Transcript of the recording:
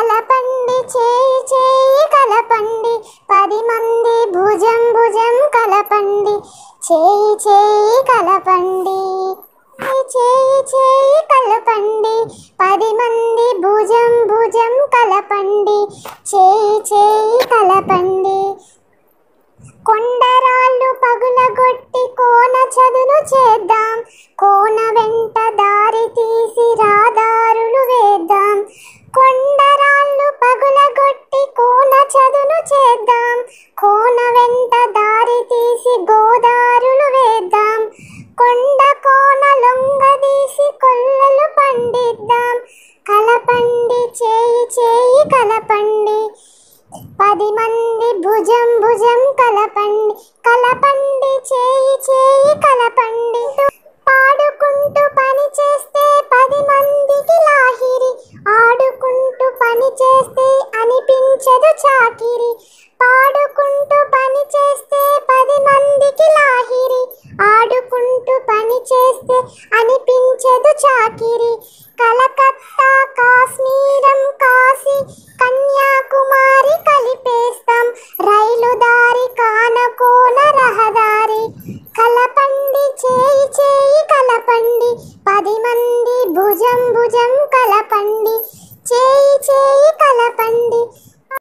కలపండి చేయి చేయి కలపండి పది మంది భుజం భుజం కలపండి చేయి చేయి కలపండి చేయి చేయి కలపండి పది మంది భుజం భుజం కలపండి చేయి చేయి కలపండి కొండరాళ్ళు పగులగొట్టి కోన చదును చేద్దాం కో భుజం భుజం కలపండి కలపండి చేయి చేయి కలపండి పాడుకుంటూ పని చేస్తే పది మందికి లాహిరి ఆడుకుంటూ పని చేస్తే అనిపించదు చాకిరి పాడుకుంటూ పని చేస్తే పది మందికి లాహిరి ఆడుకుంటూ పని చేస్తే అనిపించదు చాకిరి కలకత్తా కాశ్మీరం కా చేయి చేయి కలపండి పది మంది భుజం భుజం కలపండి చేయి చేయి కలపండి